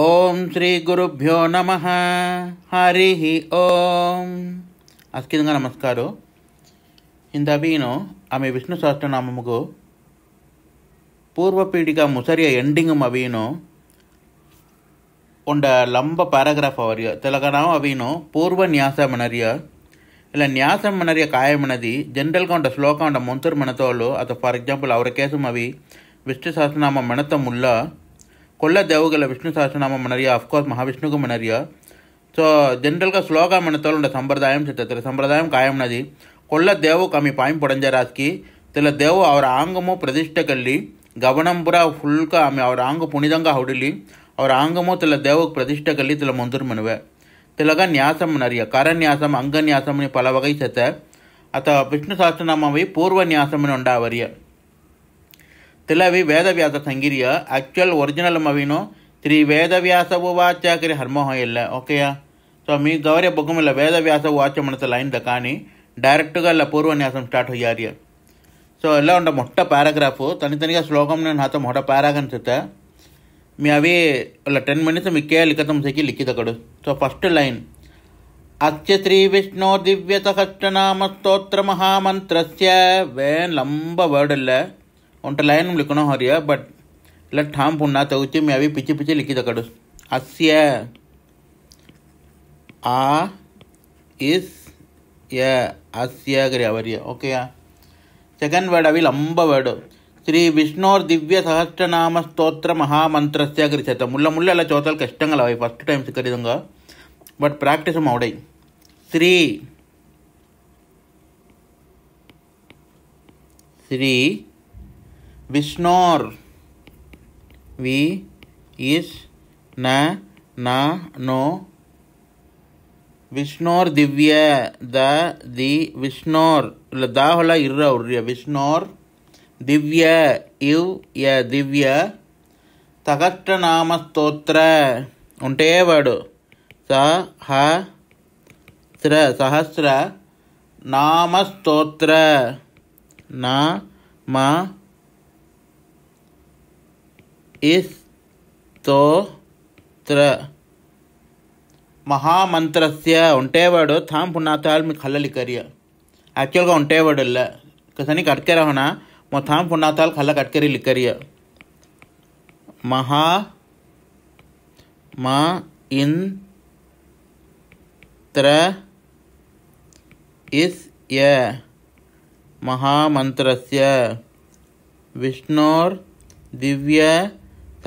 ఓం శ్రీ గురుభ్యో నమ హరి ఓం అస్కిందంగా నమస్కారం ఇంత వీను ఆమె విష్ణు సహస్రనామముకు పూర్వపీడిక ಮುಸರಿಯ ఎండింగ్ ಅವೇನು ಉಂಡ లంబ ಪ್ಯಾರಾಗ್ರಾಫ್ అవర్య తెలంగాణ అవీను పూర్వ ನ್ಯಾಸ ಮನರಿಯ ಇಲ್ಲ ನ್ಯಾಸ ಮನರಿಯ ಕಾಯ ಮನದಿ ಜನರಲ್గా ఉండ శ్లోకం ఉండ ముంతరు మనతోళ్ళు అత ఫర్ ఎగ్జాంపుల్ అవర కేసం అవి విష్ణు సహస్రనామ మనత ముల్ల కొల్ల దేవుల విష్ణు శాస్త్రనామ మనరియ ఆఫ్ కోర్స్ మహా విష్ణుకు మనరియ సో జనరల్ గా స్లోగా మన తోల ఉండ సంప్రదాయం సత్త త్ర సంప్రదాయం కాయం నది కొల్ల దేవు క మి పైపొడ జరాస్కి తెల దేవు అవర్ ఆంగమో ప్రదిష్ట కల్లి గవణం బ్ర ఫుల్ కా అవర్ ఆంగ పునితంగ హౌడిలి అవర్ ఆంగమో తెల దేవు ప్రదిష్ట కల్లి తెల మందర్ మనవే తెలగా న్యాసమ మనరియ కారణ న్యాసమ అంగ న్యాసమని పాలవగై సత్త అత విష్ణు శాస్త్రనామ వై పూర్వ న్యాసమని ఉండ అవర్య ತಿಲವಿ ವೇದವ್ಯಾಸ ಸಂಗಿರಿಯ ಆ್ಯಕ್ಚುಯಲ್ ಒರಿಜಿನಲ್ ಮವಿನು ಶ್ರೀ ವೇದವ್ಯಾಸ ವಾಚ ಕರಿ హర్మోహం ఇల్ల ఓకేయా సో మీ గౌరవ బొగ్గమల వేదవ్యాస వాచ మనస లైన్ ద కానీ డైరెక్ట్గా ఇలా పూర్వన్యాసం స్టార్ట్ అయ్యారు సో ఎలా ఉండ మొట్ట పారాగ్రాఫ్ తనితనిగా శ్లోకం నేను నాతో మొట్ట పారాగ్ అనిపిస్తా మీ అవి ఇలా టెన్ మినిట్స్ మీకే లిఖితం సెకి లిఖితకడు సో ఫస్ట్ లైన్ అత్య శ్రీ విష్ణో దివ్యత కష్టనామ స్తోత్ర మహామంత్రస్య వేన్ లంబ వర్డ్ இல்லை ஒன்ட்டலையன் லிக்கணும் ஹரியா பட் இல்லை டாம் புண்ணா தகுச்சி மேவி பிச்சு பிச்சு லிக்கித கடு அஸ்ய ஆ இஸ் ஏ அஸ்யகிரி அவரிய ஓகேயா செகண்ட் வேர்டு அவி லம்ப வேர்டு శ్రీ విష్ణోర్ దివ్య సహస్రనామ స్తోత్ర మహామంత్రస్య కరిచేత ముళ్ళ ముళ్ళ అలా చోతాలు కష్టంగా అవి ఫస్ట్ టైం ఖరీదంగా బట్ ప్రాక్టీస్ అవుడై శ్రీ శ్రీ விஷ்ணோர் வி இஸ் ந ந நோ விஷ்ணோர் திவ்ய த தி விஷ்ணோர் இல்லை தாஹலா இர்ற உரிய விஷ்ணோர் திவ்ய இவ் ய திவ்ய தகஷ்டநாமஸ்தோத்திர ஒன்டே வேர்டு ச ஹ ஸ்ர சஹசிர நாமஸ்தோத்திர ந ம ಸ್ತೋತ್ರ మహామంత్రస్య ఉంటేవాడు తాం పుణాతాల్ మీ కళ్ళలి కరియ యాక్చువల్గా ఉంటేవాడు ఇల్ల కసని కట్కెరహన మా తాం పుణాతాల్ కళ్ళ కట్కెరి లిక్కరియ మహా మా ఇన్ త్ర ఇస్ య మహామంత్రస్య విష్ణోర్ దివ్య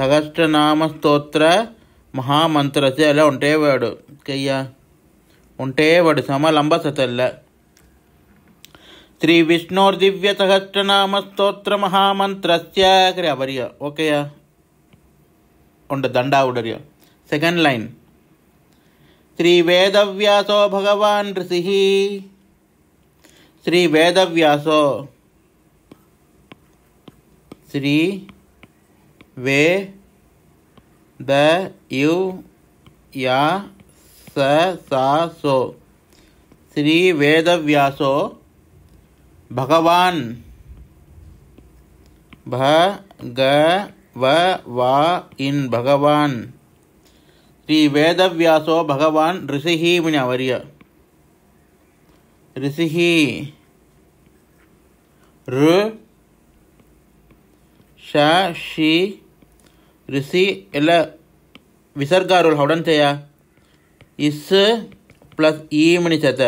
సహస్రనామస్తోత్ర మహామంత్రసే అలా ఉంటేవాడు కయ్యా ఉంటేవాడు సమలంబ సతల్ల శ్రీ విష్ణోర్ దివ్య సహస్రనామస్తోత్ర మహామంత్రస్య అవరియ ఓಕೆయా ఉండ ദണ്ടാവുടരിയ సెకండ్ లైన్ శ్రీ వేదవ్యాసో భగవాన్ ఋషి శ్రీ వేదవ్యాసో శ్రీ वे द यू या स सा सो श्री वेदव्यासो भगवान भ ग व वा इन भगवान श्री वेदव्यासो भगवान ऋषि मुनिवर्य ऋषि ऋ श शी ರಿಸಿ ಎಲ್ಲ ವಿಸರ್ಗಾರುಲ್ ಹೊಡಂತೆಯ ಇಸ್ ಪ್ಲಸ್ ಈಮಣಿ ಚತ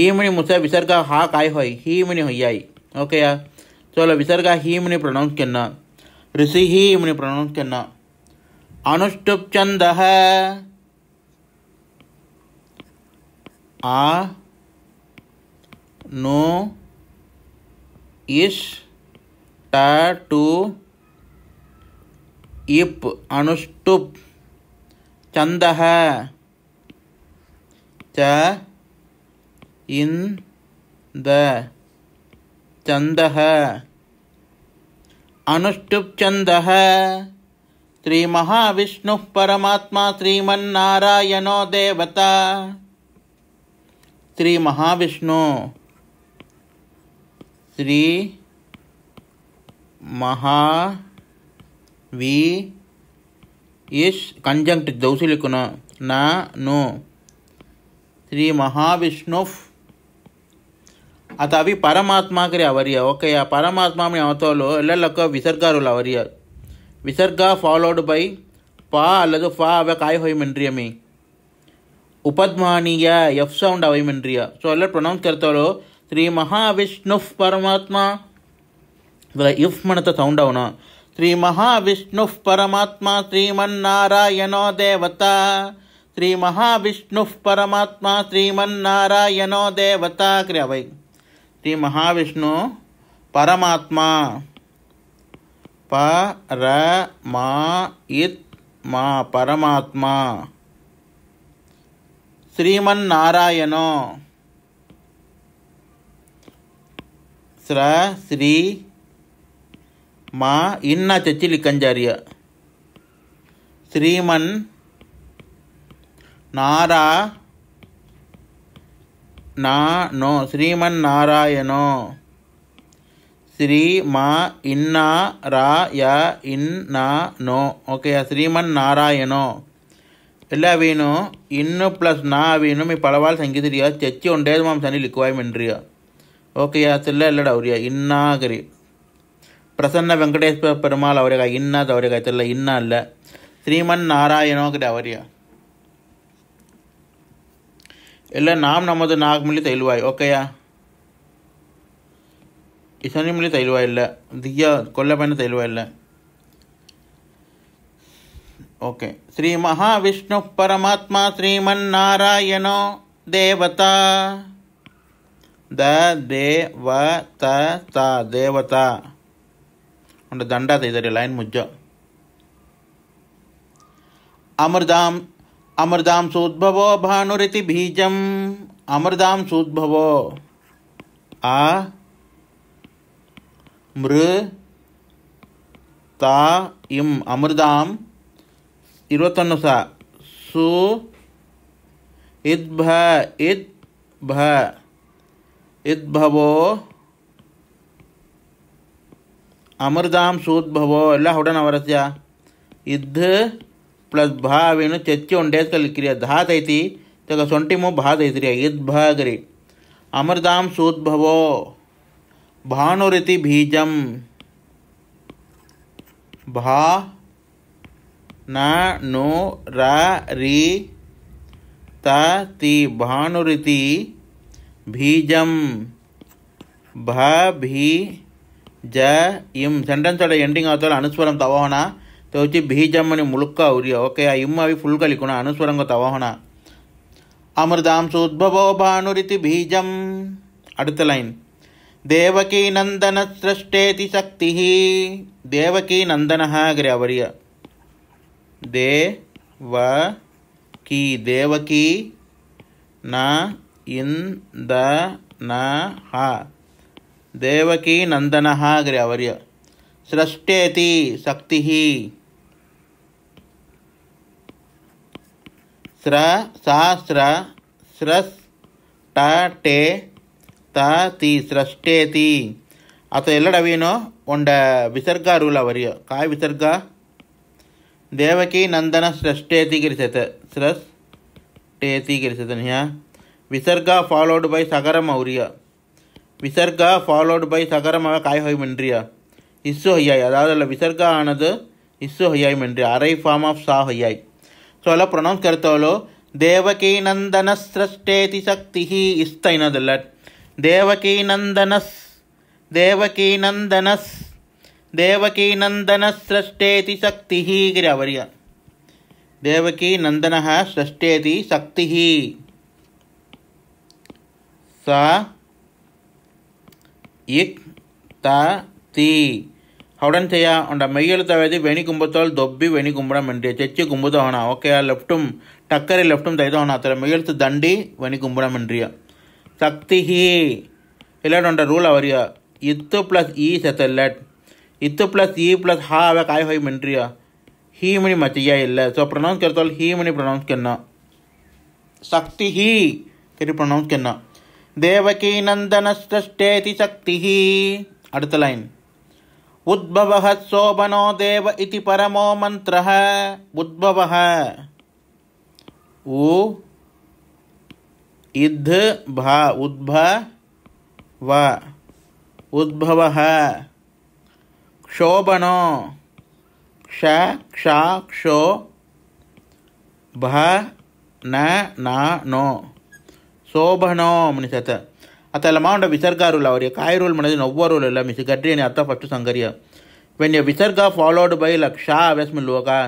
ಈಮಣಿ ಮುಸ ವಿಸರ್ಗ ಹಾ ಕಾಯ್ ಹೊಯ್ ಹೀಮಣಿ ಹೊಯ್ಯಾಯ್ ಓಕೆಯಾ चलो विसर्ग ही मुनि प्रोनाउंस करना ऋषि ही मुनि प्रोनाउंस करना अनुष्टुप छंद है आ नो इश टा टू इप् अनुष्टुप् छन्दः च इन् द छन्दः अनुष्टुप् श्री महाविष्णु परमात्मा श्रीमारायणो देवता श्री महाविष्णु श्री महा వి ఇస్ కంజంక్ట్ దౌశలికున నా ను శ్రీ మహావిష్ణు అత అవి పరమాత్మాకి అవర్య ఓకే ఆ పరమాత్మాని అవతలో ఎల్లెళ్ళక విసర్గారులు అవర్య విసర్గ ఫాలోడ్ బై పా అల్లదు ఫా అవ కాయ హోయమెండ్రియమి ఉపద్మానియ ఎఫ్ సౌండ్ అవయమెండ్రియ సో అల్ల ప్రొనౌన్స్ కెర్తలో శ్రీ మహావిష్ణు పరమాత్మ ఇఫ్ మనత సౌండ్ అవునా श्रीमहाविष्णुः परमात्मा श्रीमन्नारायणो देवता श्रीमहाविष्णुः परमात्मा श्रीमन्नारायणो देवता क्रियवै श्री महाविष्णु परमात्मा परमा इत मा परमात्मा श्रीमन्नारायणो स्र श्री మా ఇన్న చచ్చిలి కంజారియ శ్రీమన్ నారా నా నో శ్రీమన్ నారాయణో శ్రీ మా ఇన్నా రాయ ఇన్నా నో ఓకే శ్రీమన్ నారాయణో ಎಲ್ಲ ವೀನು ಇನ್ನು ಪ್ಲಸ್ ನಾ ವೀನು ಮೀ ಪಳವಾಲ್ ಸಂಗೀತರಿಯ ಚಚ್ಚಿ ಒಂಡೇದು ಮಾಂಸನಿ ಲಿಕ್ವಾಯ್ ಮೆಂಡ್ರಿಯ ಓಕೆ ಯಾಸಲ್ಲ ಎಲ್ಲಡ ಅವ್ರಿಯ ಇನ್ನಾಗರಿ ಪ್ರಸನ್ನ ವೆಂಕಟೇಶ್ವರ ಪೆರುಮಾಳ್ ಅವರಿಗೆ ಇನ್ನಾದ ಅವರಿಗೆ ಆಯ್ತಲ್ಲ ಇನ್ನ ಅಲ್ಲ ಶ್ರೀಮನ್ನಾರಾಯಣೋಗ್ರೆ ಅವರಿಗೆ ಎಲ್ಲ ನಾಮ್ ನಮ್ಮದು ನಾಲ್ಕು ಮಿಲಿ ತೈಲ್ವಾಯ್ ಓಕೆಯಾ ಇಸನಿ ಮಿಲಿ ತೈಲ್ವಾಯ್ ಇಲ್ಲ ದಿಯ್ಯ ಕೊಲ್ಲಪನ ತೈಲ್ವಾಯ್ ಇಲ್ಲ ಓಕೆ ಶ್ರೀ ಮಹಾವಿಷ್ಣು ಪರಮಾತ್ಮ ಶ್ರೀಮನ್ನಾರಾಯಣೋ ದೇವತಾ ದ ದೇವತ ತ ದೇವತಾ అంటే దండాత ఇదరి లైన్ ముజ్జ అమృదాం అమృదాం సూద్భవో భానురితి బీజం అమృదాం సూద్భవో ఆ మృ తా ఇం అమృదాం ఇరవత్తొన్ను స సు ఇద్భ ఇద్భ ఇద్భవో अमृता सूद्भव एल हूँ इध प्लस भावन चच्ची उल्क्रिया धाती तक सोंटिमो भातरिया इद्भागरी अमृता सूद्भव भानुरीति बीज भा नो री ती भानुरीति बीज भी, भी ಜ ಇಮ್ ಸೆಂಟೆನ್ಸ್ ಒಳ ಎಂಡಿಂಗ್ ಆತಲ್ಲ ಅನುಸ್ವರಂ ತವೋಹಣ ತೋಚಿ ಬೀಜಮ್ಮನಿ ಮುಳುಕ್ಕ ಉರಿಯ ಓಕೆ ಆ ಇಮ್ಮ ಅವಿ ಫುಲ್ ಕಲಿಕುಣ ಅನುಸ್ವರಂಗ ತವೋಹಣ ಅಮೃತಾಂಶೋದ್ಭವೋ ಭಾನುರಿತಿ ಬೀಜಂ ಅಡುತ್ತ ಲೈನ್ దేవకీ నందన సృష్టేతి శక్తి దేవకీ నందన అగ్రే అవరియ దే వ కీ దేవకీ నా ఇన్ ద నా హ தேவகி நந்தனஹாகிற அவர்ய சிரஷ்டேதி சக்தி ஸ்ர சாஸ்ர ஸ்ரஸ் ಟ ಟೇ ತ ತಿ ಸ್ರಷ್ಟೇತಿ ಅಥ ಎಲ್ಲಡವೇನೋ ಒಂಡ ವಿಸರ್ಗ ರೂಲ ಅವರಿಯ ಕಾಯ್ ವಿಸರ್ಗ ದೇವಕಿ ನಂದನ ಸ್ರಷ್ಟೇತಿ ಗಿರಿಸತೆ ಸ್ರಸ್ ಟೇತಿ ಗಿರಿಸತನ ವಿಸರ್ಗ ಫಾಲೋಡ್ ಬೈ ಸಗರಂ ಅವರಿಯ விசர்கா ஃபாலோடு பை சகரமாக காய் ஹொய் மென்றியா இஸ்ஸு ஹொய்யாய் அதாவது இல்லை விசர்கா ஆனது இஸ்ஸு ஹொய்யாய் மென்றியா அரை ஃபார்ம் ஆஃப் சா ஹொய்யாய் ஸோ அதெல்லாம் ப்ரொனவுன்ஸ் கருத்தவளோ தேவகி நந்தன சிரஷ்டேதி சக்தி இஸ்த இனதில்ல தேவகி நந்தனஸ் தேவகி நந்தனஸ் தேவகி நந்தன சிரஷ்டேதி சக்தி கிரியா வரியா தேவகி நந்தன சிரஷ்டேதி சக்தி சா இக் த தி ಹೌಡಂತೆಯ ಒಂಡ ಮೈಯೆಲುತ್ತವೆದಿ ವೆಣಿ ಕುಂಬುತ್ತೋಲ್ ದೊಬ್ಬಿ ವೆಣಿ ಕುಂಬುಡಂ ಎಂಡ್ರಿ ಚೆಚ್ಚಿ ಕುಂಬುದವನ ಓಕೆ ಲೆಫ್ಟುಂ ಟಕ್ಕರಿ ಲೆಫ್ಟುಂ ದೈದವನ ಆತರ ಮೈಯೆಲುತ್ತು ದಂಡಿ ವೆಣಿ ಕುಂಬುಡಂ ಎಂಡ್ರಿಯ ತಕ್ತಿಹಿ ಇಲ್ಲಡ್ ಒಂಡ ರೂಲ್ ಅವರಿಯ ಇತ್ತು ಪ್ಲಸ್ ಇ ಸೆತೆಲ್ಲೆಟ್ ಇತ್ತು ಪ್ಲಸ್ ಇ ಪ್ಲಸ್ ಹಾ ಅವೆ ಕಾಯ್ ಹೊಯ್ ಮೆಂಡ್ರಿಯ ಹೀ ಮಣಿ ಮತಿಯ ಇಲ್ಲ ಸೊ ಪ್ರೊನೌನ್ಸ್ ಕರ್ತೋಲ್ ಹೀ ಮಣಿ ಪ್ರೊನೌನ್ಸ್ ಕೆನ್ನ ಸಕ್ತಿ ಹೀ ಕರಿ ಪ್ರೊನೌನ್ಸ್ ಕೆನ್ನ देवकी देवकीनन्दनसृष्टेति शक्ति अडत लाइन उद्भव शोभनो देव इति परमो मंत्र उद्भव उ भा उद्भ व उद्भव क्षोभनो क्ष क्षो भ न ना नो சோபனோ அப்படின்னு சேர்த்தேன் அத்த இல்லாமல் அவன் விசர்காருல அவர் காயிரூல் மனதின் ஒவ்வொரு இல்லை மிஸ் கட்ரி அர்த்தம் ஃபஸ்ட்டு சங்கரிய வென் ஏ விசர்கா ஃபாலோடு பை லக்ஷா அவேஸ் மில்லுவகா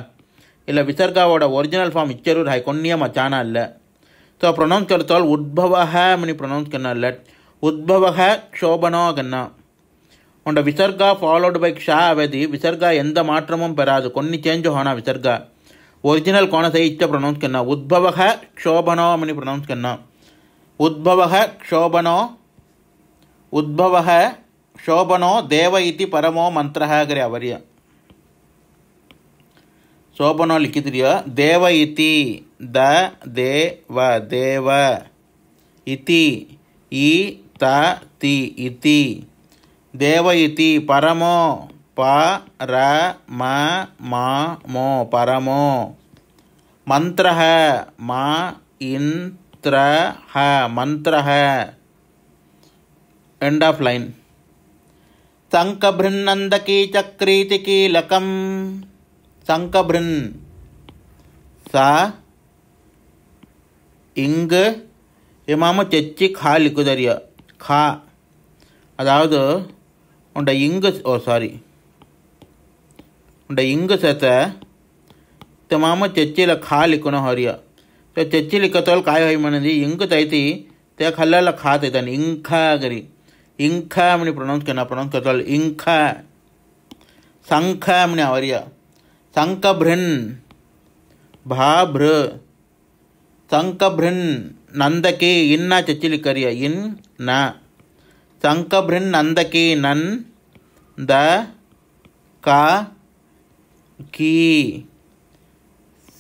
இல்லை விசர்காவோட ஒரிஜினல் ஃபார்ம் இச்சரூர் ஹை கொன்னியம் மச்சானா இல்லை ஸோ ப்ரொனவுன்ஸ் கருத்தால் உத்பவஹ மணி ப்ரொனவுன்ஸ் கண்ணா இல்லை உத்பவஹ க்ஷோபனோ கண்ணா உண்ட விசர்கா ஃபாலோடு பை ஷா அவதி விசர்கா எந்த மாற்றமும் பெறாது கொன்னி சேஞ்சு ஹோனா விசர்கா ஒரிஜினல் கோணசை இச்ச ப்ரொனவுன்ஸ் கண்ணா உத்பவஹ க்ஷோபனோ மணி ப்ரொனவுன்ஸ் கண்ணா ಉದ್ಭವ ಕ್ಷೋಭನೋ ಉದ್ಭವ ಶೋಭನೋ ದೇವ ಇತಿ ಪರಮೋ ಮಂತ್ರ ಆಗರೆ ಅವರ್ಯ ಶೋಭನೋ ಲಿಖಿತಿದೆಯೋ ದೇವ ಇತಿ ದ ದೇವ ದೇವ ಇತಿ ಈ ತ ತಿ ಇತಿ ದೇವ ಇತಿ ಪರಮೋ ಪ ರ ಮ ಮ ಮೋ ಪರಮೋ ಮಂತ್ರ ಮ ಇನ್ मंत्र है मंत्र है एंड ऑफ लाइन शंकभृन्नंदकी चक्रीति कीलक शंकभृन् इंग इमाम चच्चि खा लिखुदरिया खा अदावद उंड इंग ओ सॉरी उंड इंग सेत तमाम चच्चिल खा लिखुन हरिया ते तेचिलिकतोल काय होय म्हणजे इंक जायती गरी खाल्ल्याला खात येतात इंखा करी इंखा म्हणे प्रोनाऊन्स केना प्रोनाऊन्स करतोल इंखा संखा म्हणे आवर्या संकभ्रन भाभ्र ಸಂಕಭೃನ್ ನಂದಕಿ ಇನ್ನ ಚಚಿಲಿ ಕರಿಯ ಇನ್ ನ ಸಂಕಭೃನ್ ನಂದಕಿ ನನ್ ದ ಕಾ ಕೀ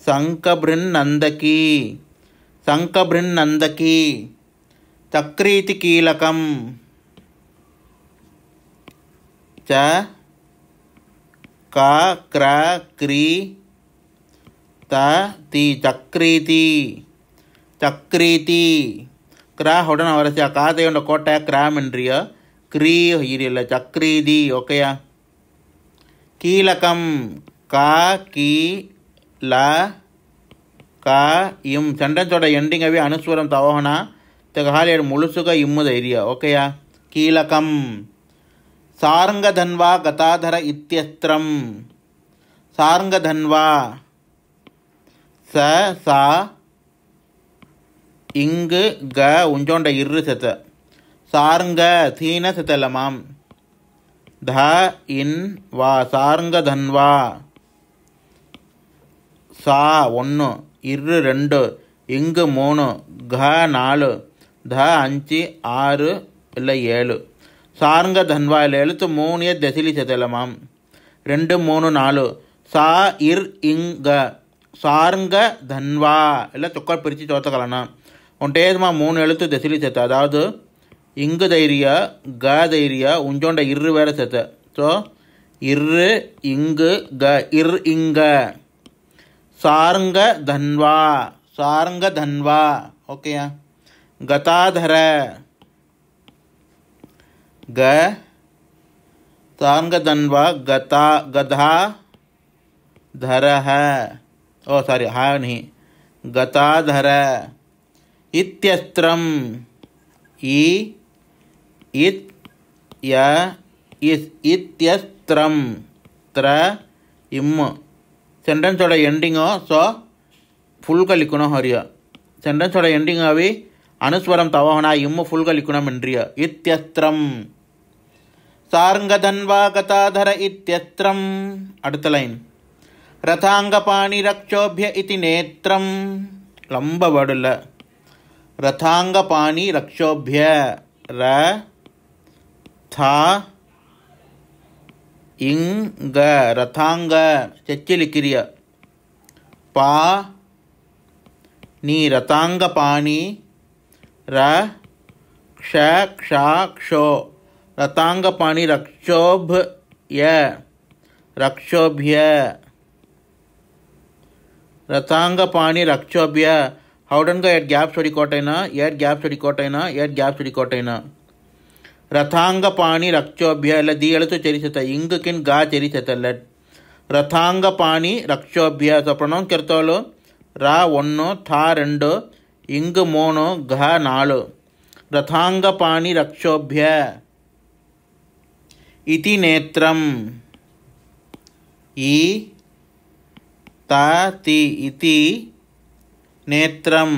சங்கபிருநந்தகி சங்கபிருநந்தகி தக்ரீதி கீலகம் ச க கிர கிரி த தி சக்ரீதி ಚಕ್ರೀತಿ ಕ್ರಾ ಹೊಡನ ಅವರಸ ಕಾ ತಗೊಂಡ ಕೋಟ ಕ್ರಾಮ್ ಎನ್ರಿಯ ಕ್ರೀ ಹಿರಿಯಲ್ಲ ಚಕ್ರೀದಿ ಓಕೆಯ ಕೀಲಕಂ ಕಾ ಕೀ ಲಾ ಕಾ ಇಮ್ ಸೆಂಟೆನ್ಸೋட எண்டிங் அவே அனுஸ்வரம் தவஹனா తెగహాలేడు ములుసుగా ఇమ్ముద ఏరియా ఓకేయా కీలకం సారంగధన్వా గతాధర ఇత్యస్త్రం సారంగధన్వా ச சா இங்கு க உஞ்சோண்ட இரு செத்த சாருங்க சீன செத்தலமாம் த இன் வா சாருங்க தன்வா சா ஒன்று இரு ரெண்டு இங்கு மூணு க நாலு த அஞ்சு ஆறு இல்லை ஏழு சாருங்க தன்வாயில் எழுத்து மூணு தசிலி சதலமாம் ரெண்டு மூணு நாலு சா இர் இங்க சாருங்க தன்வா இல்லை தொக்கர் பிரித்து தோத்தக்கலனா ஒன்றேதுமா மூணு எழுத்து தசிலி சத்து அதாவது இங்கு தைரிய க தைரிய உஞ்சோண்ட இரு வேறு சத்து ஸோ இரு இங்கு க இர் இங்க सारंग धनवा सारंग धनवा ओके यहाँ गताधर ग सारंग धनवा गता गधा धर है ओ सॉरी हा नहीं गताधर इत्यस्त्रम ई इत या इस इत्यस्त्रम त्र इम சென்டென்ஸோட எண்டிங்கோ ஸோ ஃபுல் கழிக்கணும் ஹரிய சென்டென்ஸோட எண்டிங் அவி அனுஸ்வரம் தவகனா இம்மு ஃபுல்கலிக்கணும் என்றிய இத்தியஸ்திரம் சார்ங்கதன்வா கதாதர இத்தியஸ்திரம் அடுத்த லைன் ரதாங்க பாணி ரக்ஷோபிய இது நேத்திரம் ரொம்ப வேர்டு ரதாங்க பாணி ரக்ஷோபிய ர தா इंग रथांग चचिलिक्रिया पा नी रथांग पाणी र रथांग पाणी रक्षोभ य रक्षोभ्य रथांग पाणी रक्षोभ्य हाउडन का एड गैप सोरी कोटेना एड गैप सोरी कोटेना एड गैप सोरी कोटेना రథాంగపాణి రక్షోభ్య లదీయలతో చరిచత ఇంగుకిన్ గా చరిచత లట్ రథాంగపాణి రక్షోభ్యాస సప్రణం కిర్తోలు రా ఒన్నో థా రెండు ఇంగు మూను ఘ నాలు రథాంగపాణి రక్షోభ్య ఇతి నేత్రం ఈ తా తి ఇతి నేత్రం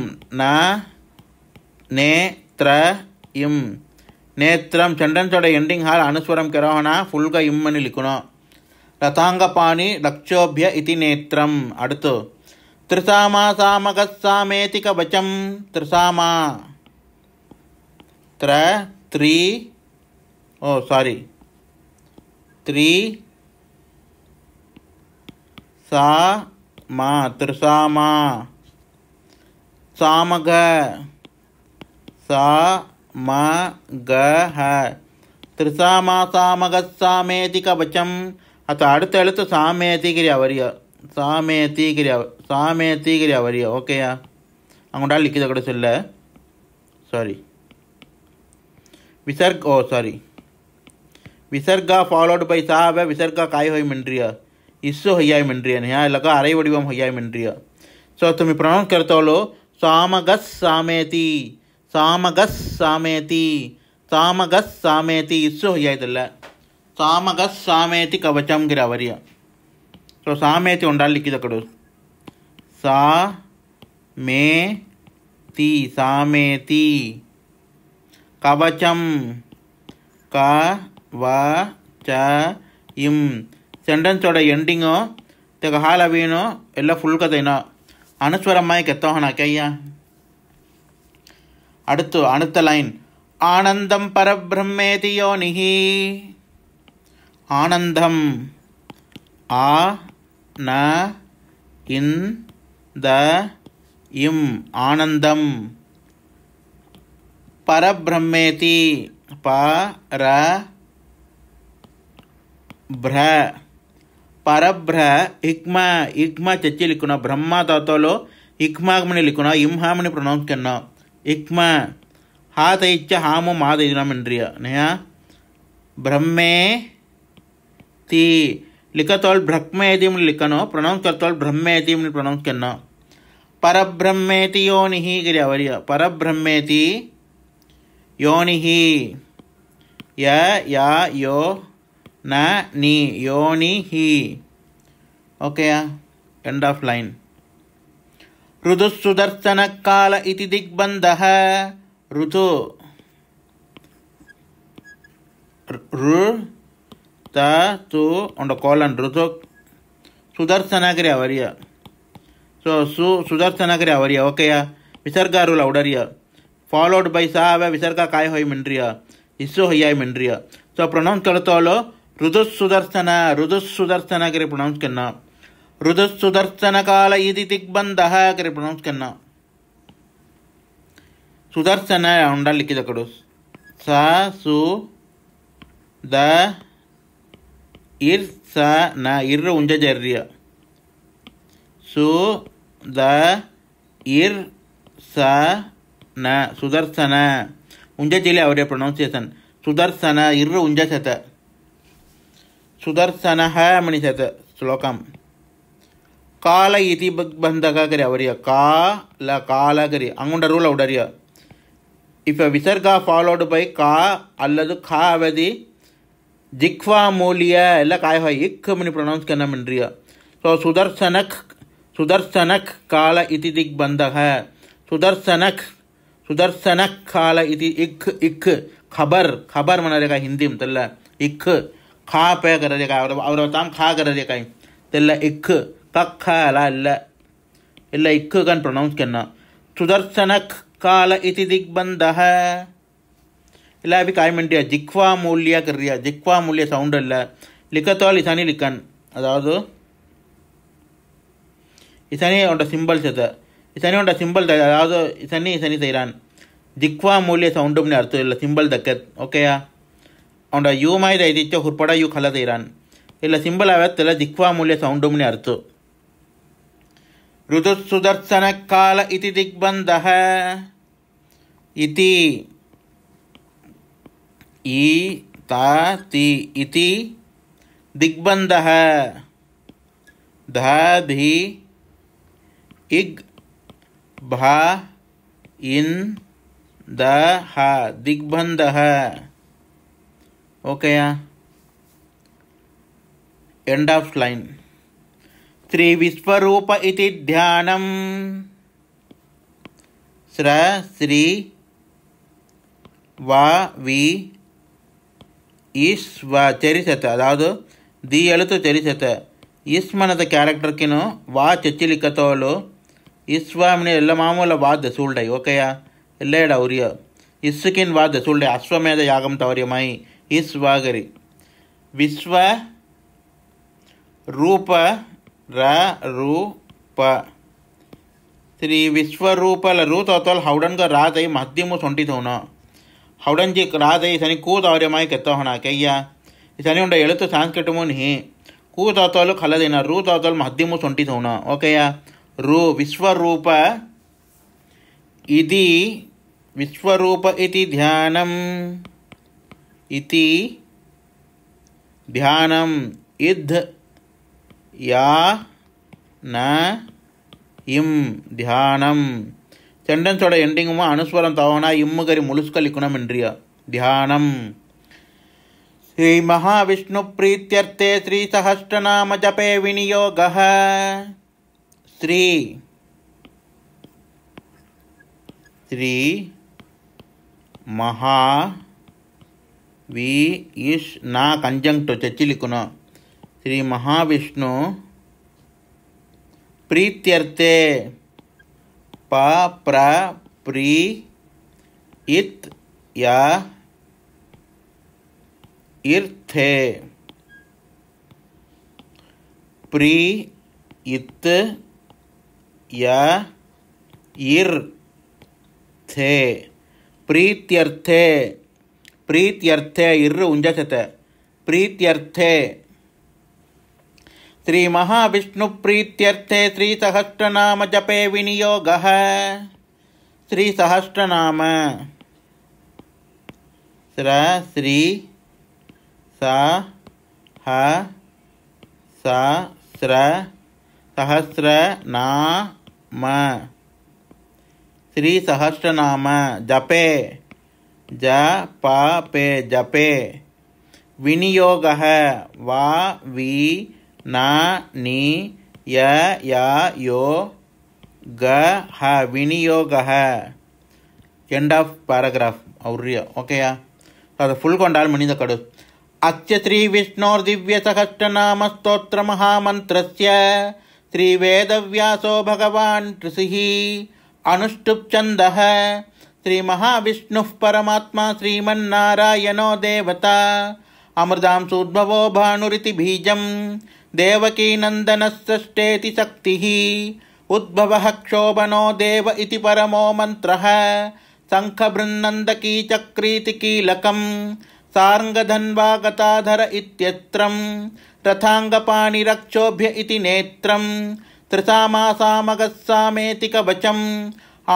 నా నేత్ర ఇం ನೇತ್ರಂ ಚಂಡಂಚೊಡ ಎಂಡಿಂಗ್ ಹಾಲ್ ಅನುಸ್ವರಂ ಕೆರೋಹಣ ಫುಲ್ಗ ಇಮ್ಮನಿ ಲಿಖುನೋ ರಥಾಂಗಪಾಣಿ ಲಕ್ಷೋಭ್ಯ ಇತಿ ನೇತ್ರಂ ಅಡುತು ತ್ರಿಸಾಮ ಸಾಮಗಸ್ಸಾಮೇತಿ ಕವಚಂ ತ್ರಿಸಾಮ ತ್ರ ತ್ರೀ ಓ ಸಾರಿ ತ್ರೀ ಸಾ மா திருசாமா சாமக சா मा ग त्रिसा मा सामगस्सामेति कवचं अथ அடுத்தெழுத்து சாமேத்திக்கிறியா வரியா சாமேத்திக்கிறியா சாமேத்திக்கிறியா வரியா ஓகேயா அவங்கள்டா லிக்கித கூட சொல்ல சாரி விசர்க் ஓ சாரி விசர்கா ஃபாலோடு பை சாவ விசர்கா காய் ஹோய் மின்றியா இஸ்ஸு ஹொய்யாய் மின்றியன் யா இல்லக்கா அரை வடிவம் ஹொய்யாய் மின்றியா ஸோ தும்மி ப்ரொனவுன்ஸ் கர்த்தோலோ சாமகஸ் சாமேதி சாமகஸ் சாமேதி சாமகஸ் சாமேதி இஸ்ஸு இதில் சாமகஸ் சாமேதி கவச்சம்ங்கிற வரியம் ஸோ சாமேதி உண்டால் லிக்கிது அக்கடு சா மே தி சாமேதி கவச்சம் க வ ச இம் సెంటెన్సోడ ఎండింగ్ తెగ హాల్ எல்லாம் ஃபுல் கதைனா அனுஸ்வரமாய் అనుస్వరమ్మాయికి கையா அடுத்து அடுத்த லைன் ஆனந்தம் பரபிரம்மேதி யோனிஹி ஆனந்தம் ஆ ந இன் த இம் ஆனந்தம் பரபிரம்மேதி ப ர భ్ర పరభ్ర ఇక్మ ఇక్మ చచ్చి లిక్కున బ్రహ్మ తోతోలో ఇక్మాగ్మని లిక్కున ఇంహామని ప్రొనౌన్స్ కన్నా इक्म हातैच्च हामो मादयनमन्रिय नया ब्रह्मे ती लिखता ब्रह्मे यदि लिखनो प्रोनाउंस करता ब्रह्मे यदि प्रोनाउंस करना परब्रह्मेति योनिः गिरिवरिय परब्रह्मेति योनिः य या यो न नी योनिः ओके एंड ऑफ लाइन ऋतुसुदर्शन काल इति दिग्बंध ऋतु कॉलन ऋतु सुदर्शन सो सुदर्शन अवरिया ओके विसर्ग अरुल उड़रिया फॉलोड बै सा विसर्ग काय होय सो प्रोनाउंस करतोलो ऋतु सुदर्शन करना ருதுசுதர்சனகால இது திக்பந்தः करे प्रोनाउंस करना सुदर्शन होंडा लिखित कड़ोस सा सु द ಇರ್ ಸ ನ ಇರ್ರ ಉಂಜ ಜರ್ರಿಯ ಸು ದ ಇರ್ ಸ ನ ಸುದರ್ಶನ ಉಂಜ ಜಿಲ್ಲೆ ಅವರೇ ಪ್ರೊನೌನ್ಸಿಯೇಷನ್ ಸುದರ್ಶನ ಇರ್ರ ಉಂಜ ಶತ ಸುದರ್ಶನ ಮಣಿ ಶತ ಶ್ಲೋಕಂ ಕಾಲ ಇತಿ ಬಂಧಕರಿ ಅವರಿಯ ಕಾ ಲ ಕಾಲಗರಿ ಅಂಗುಂಡ ರೂಲ್ ಅವಡರಿಯ ಇಫ್ ಎ ವಿಸರ್ಗ ಫಾಲೋಡ್ ಬೈ ಕಾ ಅಲ್ಲದು ಖಾ ಅವಧಿ ದಿಕ್ವಾ ಮೂಲಿಯ ಎಲ್ಲ ಕಾಯ ಹಾಯ್ ಇಕ್ ಮನಿ ಪ್ರೊನೌನ್ಸ್ ಕನ್ನ ಮನ್ರಿಯ ಸೊ ಸುದರ್ಶನಕ್ ಸುದರ್ಶನಕ್ ಕಾಲ ಇತಿ ದಿಗ್ ಬಂಧಕ ಸುದರ್ಶನಕ್ ಸುದರ್ಶನಕ್ ಕಾಲ ಇತಿ ಇಕ್ ಇಕ್ ಖಬರ್ ಖಬರ್ म्हणाले काय हिंदी म्हणतलं इख खा पे करायचे काय और ताम खा करायचे काय त्याला इख ققال لا إلا إكوغان برونونس كنا تدرسنك قال إتي ديك بندها ಇಲ್ಲ ಅಭಿ ಕಾಯಿ ಮಂಡ್ಯ ಜಿಕ್ವಾ ಮೂಲ್ಯ ಕರ್ರಿಯ ಜಿಕ್ವಾ ಮೂಲ್ಯ ಸೌಂಡ್ ಅಲ್ಲ ಲಿಖತೋಲ್ ಇಸಾನಿ ಲಿಖನ್ ಅದಾವುದು ಇಸನಿ ಒಂಟ ಸಿಂಬಲ್ಸ್ ಅದ ಇಸನಿ ಒಂಟ ಸಿಂಬಲ್ ಅದಾವುದು ಇಸನಿ ಇಸನಿ ಸೈರಾನ್ ಜಿಕ್ವಾ ಮೂಲ್ಯ ಸೌಂಡುಮ್ನೆ ಅರ್ಥ ಇಲ್ಲ ಸಿಂಬಲ್ ದಕ್ಕತ್ ಓಕೆಯಾ ಅವನ ಯು ಮಾಯ್ದ ಐದಿಚ್ಚ ಹುರ್ಪಡ ಯು ಖಲ ಸೈರಾನ್ ಇಲ್ಲ ಸಿಂಬಲ್ ಅವತ್ತಲ್ಲ ಜಿಕ್ವಾ ಮೂಲ್ಯ ಸೌಂಡುಮ್ನೆ ಅರ್ಥ ऋतुसुदर्शनकाल इति दिग्बन्धः इति ई ता ति इति दिग्बंध धा धि इग भा इन द हा दिग्बन्धः ओके एंड ऑफ लाइन శ్రీవిశ్వరూప ఇది ధ్యానం స్ర శ్రీ వా వి இஸ் வ தெரிசத்த அதாவது தி எழுத்து தெரிசத்த இஸ்மனத క్యారెక్టర్కిను వా చెచ్చిలికతోలు ఇస్వామిని ఎల్ల మామూల వాద దశూల్డై ఓకేయా ఎల్లేడ ఉరియ ఇస్సుకిన్ వాద దశూల్డై అశ్వమేధ యాగం తౌర్యమై ఇస్వాగరి విశ్వ రూప ర రు ప శ్రీ ವಿಶ್ವರೂಪಲ ರು ತೋತಲ್ ಹೌಡನ್ ಗ ರಾದೈ ಮಧ್ಯಮು ಸೊಂಟಿತವನ ಹೌಡನ್ ಜಿ ರಾದೈ ಸನಿ ಕೂದೌರ್ಯಮಾಯಿ ಕೆತ್ತ ಹೊನ ಕಯ್ಯ ಸನಿ ಉಂಡ ಎಳುತು ಸಾಂಸ್ಕೃತಮು ನಿಹಿ ಕೂದೋತಲು ಕಲದಿನ ರು ತೋತಲ್ ಮಧ್ಯಮು ಸೊಂಟಿತವನ ಓಕೆಯ ರು ವಿಶ್ವರೂಪ ఇది విశ్వరూప ఇది ధ్యానం ఇది ధ్యానం ఇద్ యా నా ఇం ధ్యానం சென்டென்ஸோட எண்டிங்குமா அனுஸ்வரம் தவணா இம்முகரி முழுஸ்கல் இக்குணம் என்றியா தியானம் ஸ்ரீ மகாவிஷ்ணு பிரீத்தியர்த்தே ஸ்ரீ சஹஸ்ரநாம ஜபே விநியோக ஸ்ரீ ஸ்ரீ மகா வி இஷ் நா கஞ்சங்க்டோ செச்சிலிக்கணும் श्री महाविष्णु प्रीत्यर्थे प प्र प्री इत या इर्थे प्री इत या इर थे प्रीत्यर्थे प्रीत्यर्थे इर् उञ्जचते प्रीत्यर्थे श्री महाविष्णु श्रीमहाविष्णुप्रीत्यर्थे श्रीसहस्रनामजपे विनियोगः श्रीसहस्रनाम स्र श्री सा ह स स्र सहस्रनाम जपे ज प पे जपे विनियोग वा वी ना नी य या यो ग ह ವಿನಿಯೋಗಃ ಎಂಡ್ ಆಫ್ ಪ್ಯಾರಾಗ್ರಾಫ್ ಔರ್ಯ ಓಕೆಯಾ ಅದು ಫುಲ್ಗೊಂಡಾಲ್ ಮಣಿದ ಕಡು ಅತ್ಯ ಶ್ರೀ ವಿಷ್ಣೋರ್ದಿವ್ಯ ಸಹಸ್ರನಾಮ ಸ್ತೋತ್ರ ಮಹಾಮಂತ್ರಸ್ಯ ಶ್ರೀ ವೇದವ್ಯಾಸೋ ಭಗವಾನ್ ಋಷಿಃ ಅನುಷ್ಠುಪ್ ಛಂದಃ ಶ್ರೀ ಮಹಾವಿಷ್ಣುಃ ಪರಮಾತ್ಮ ಶ್ರೀಮನ್ನಾರಾಯಣೋ ದೇವತಾ ಅಮೃತಾಂಸೋದ್ಭವೋ ಭಾನುರಿತಿ ಬೀಜಂ देवकीनन्दनस्तष्टेति शक्तिः उद्भवः क्षोभनो देव इति परमो मन्त्रः कीलकम् सार्ङ्गधन्वागताधर इत्यत्रम् रथाङ्गपाणिरक्षोभ्य इति नेत्रम् कवचम्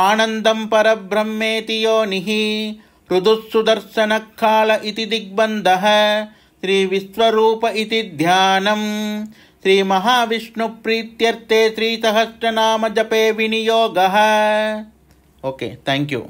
आनन्दम् परब्रह्मेति योनिः ऋदुः सुदर्शनः काल इति दिग्बन्धः श्री श्रीविश्वरूप इति श्री सहस्रनाम जपे विनियोगः ओके थैंक यू